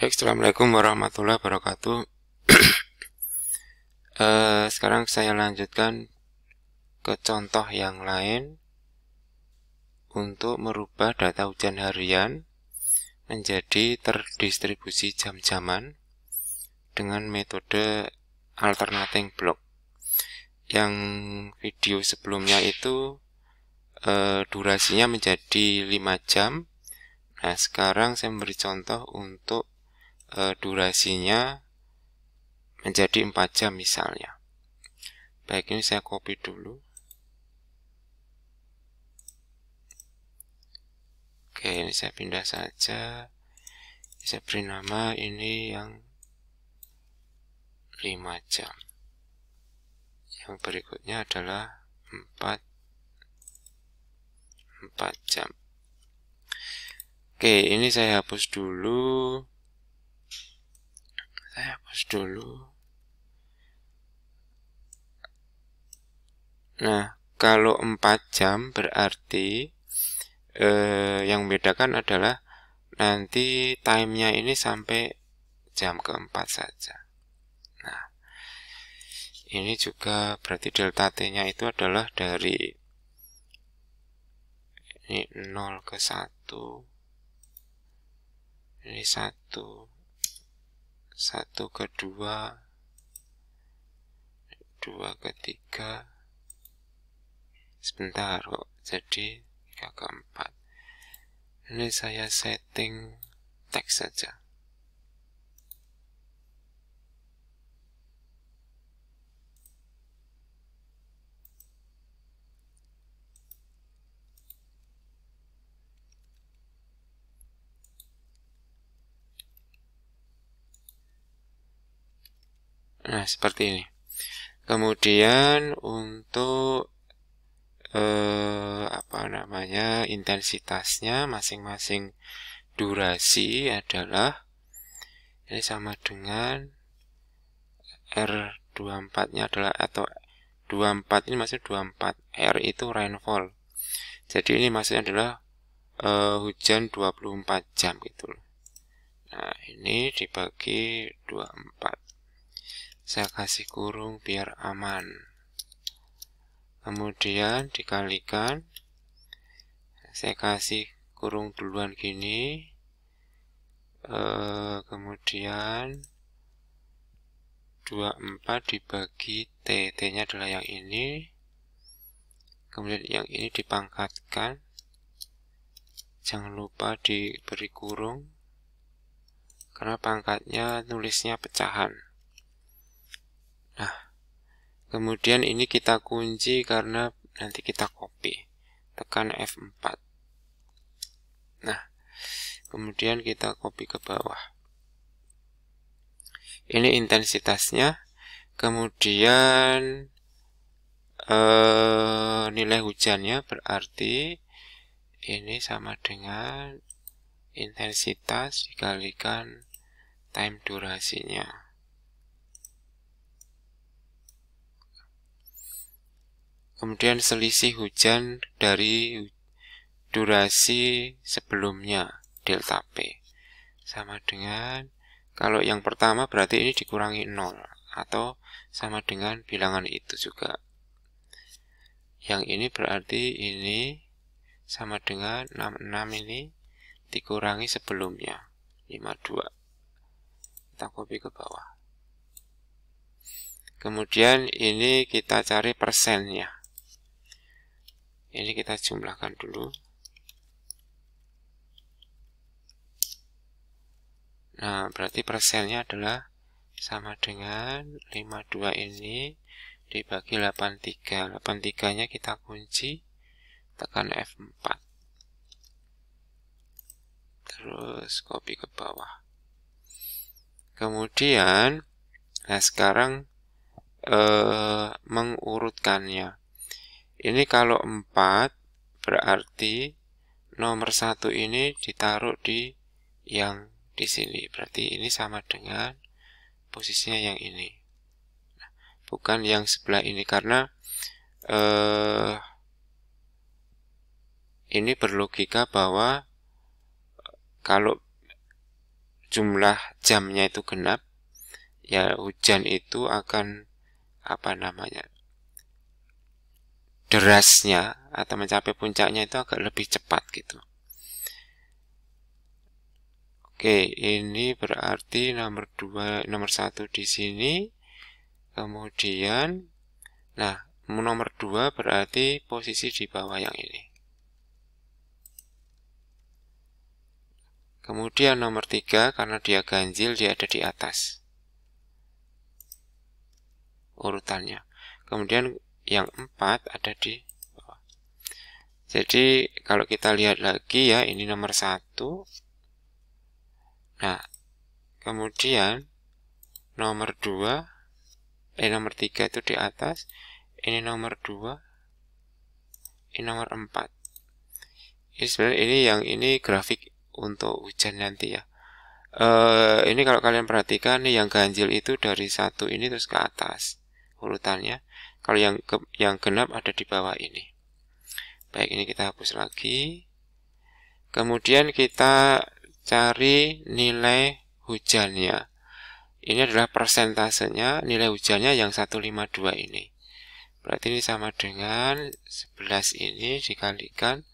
Baik, Assalamualaikum warahmatullahi wabarakatuh. uh, sekarang saya lanjutkan ke contoh yang lain untuk merubah data hujan harian menjadi terdistribusi jam-jaman dengan metode alternating block. Yang video sebelumnya itu uh, durasinya menjadi 5 jam. Nah, sekarang saya memberi contoh untuk e, durasinya menjadi 4 jam misalnya. Baik, ini saya copy dulu. Oke, ini saya pindah saja. Saya beri nama ini yang 5 jam. Yang berikutnya adalah 4 4 jam. Oke, ini saya hapus dulu saya hapus dulu nah kalau 4 jam berarti eh, yang bedakan adalah nanti timenya ini sampai jam keempat saja nah ini juga berarti delta t nya itu adalah dari ini 0 ke 1 ini 1 satu ke dua dua ke tiga sebentar kok jadi tiga ke empat ini saya setting teks saja Nah, seperti ini. Kemudian untuk eh, apa namanya intensitasnya masing-masing durasi adalah ini sama dengan R24-nya adalah atau 24 ini maksudnya 24 R itu rainfall. Jadi ini maksudnya adalah uh, hujan 24 jam gitu Nah, ini dibagi 24 saya kasih kurung biar aman kemudian dikalikan saya kasih kurung duluan gini e, kemudian 24 dibagi T T nya adalah yang ini kemudian yang ini dipangkatkan jangan lupa diberi kurung karena pangkatnya nulisnya pecahan Nah, kemudian ini kita kunci karena nanti kita copy. Tekan F4. Nah, kemudian kita copy ke bawah. Ini intensitasnya. Kemudian eh, nilai hujannya berarti ini sama dengan intensitas dikalikan time durasinya. Kemudian selisih hujan dari durasi sebelumnya, delta P. Sama dengan, kalau yang pertama berarti ini dikurangi 0, atau sama dengan bilangan itu juga. Yang ini berarti ini sama dengan 66 ini dikurangi sebelumnya, 52. Kita copy ke bawah. Kemudian ini kita cari persennya. Ini kita jumlahkan dulu. Nah, berarti persennya adalah sama dengan 52 ini dibagi 83. 83-nya kita kunci, tekan F4. Terus copy ke bawah. Kemudian, nah sekarang eh, mengurutkannya. Ini kalau 4 berarti nomor satu ini ditaruh di yang di sini. Berarti ini sama dengan posisinya yang ini. Nah, bukan yang sebelah ini karena eh ini berlogika bahwa eh, kalau jumlah jamnya itu genap ya hujan itu akan apa namanya derasnya atau mencapai puncaknya itu agak lebih cepat gitu. Oke, ini berarti nomor dua, nomor satu di sini. Kemudian nah, nomor dua berarti posisi di bawah yang ini. Kemudian nomor tiga karena dia ganjil dia ada di atas. Urutannya. Kemudian yang 4 ada di bawah. Jadi kalau kita lihat lagi ya ini nomor 1. Nah, kemudian nomor 2 eh nomor 3 itu di atas, ini nomor 2, ini nomor 4. Ini sebenarnya ini yang ini grafik untuk hujan nanti ya. Uh, ini kalau kalian perhatikan nih yang ganjil itu dari satu ini terus ke atas urutannya kalau yang ke, yang genap ada di bawah ini. Baik, ini kita hapus lagi. Kemudian kita cari nilai hujannya. Ini adalah persentasenya nilai hujannya yang 152 ini. Berarti ini sama dengan 11 ini dikalikan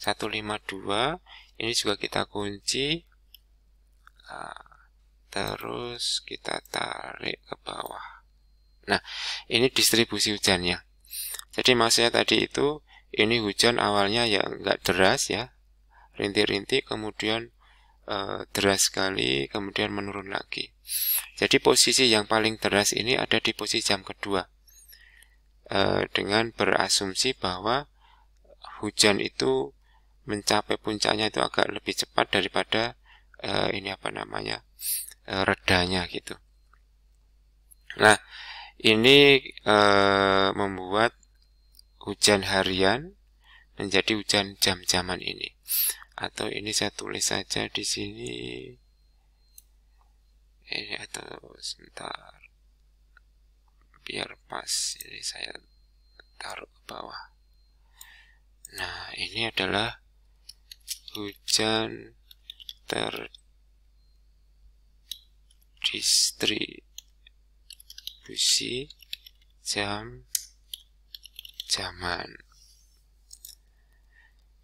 152. Ini juga kita kunci. Ah, terus kita tarik ke bawah. Nah, ini distribusi hujannya. Jadi maksudnya tadi itu ini hujan awalnya ya enggak deras ya, rintik-rintik, kemudian e, deras sekali, kemudian menurun lagi. Jadi posisi yang paling deras ini ada di posisi jam kedua, e, dengan berasumsi bahwa hujan itu mencapai puncaknya itu agak lebih cepat daripada e, ini apa namanya e, redanya gitu. Nah, ini e, membuat hujan harian menjadi hujan jam-jaman ini. Atau ini saya tulis saja di sini. Ini atau sebentar. Biar pas ini saya taruh ke bawah. Nah, ini adalah hujan terdistri distribusi jam jaman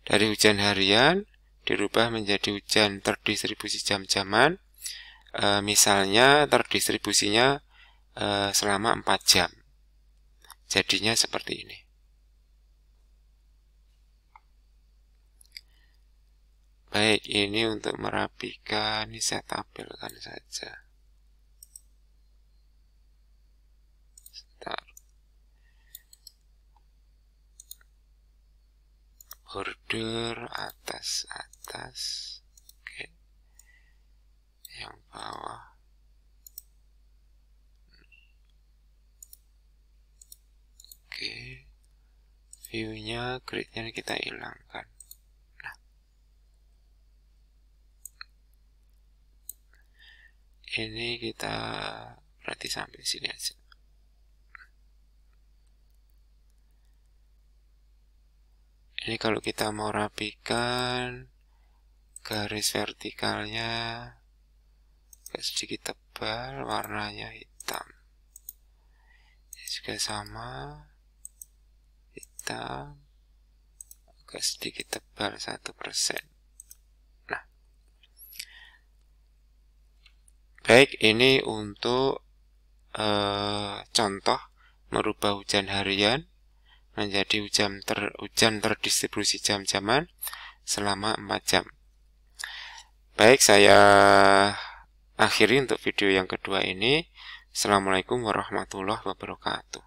Dari hujan harian dirubah menjadi hujan terdistribusi jam-jaman. E, eh, misalnya terdistribusinya e, selama 4 jam. Jadinya seperti ini. Baik, ini untuk merapikan, ini saya tampilkan saja. border atas atas oke yang bawah oke viewnya gridnya kita hilangkan nah ini kita berarti sampai sini aja Jadi kalau kita mau rapikan garis vertikalnya agak sedikit tebal, warnanya hitam. Ini juga sama, hitam, agak sedikit tebal satu persen. Nah, baik ini untuk uh, contoh merubah hujan harian menjadi hujan, ter, hujan terdistribusi jam-jaman selama 4 jam. Baik, saya akhiri untuk video yang kedua ini. Assalamualaikum warahmatullahi wabarakatuh.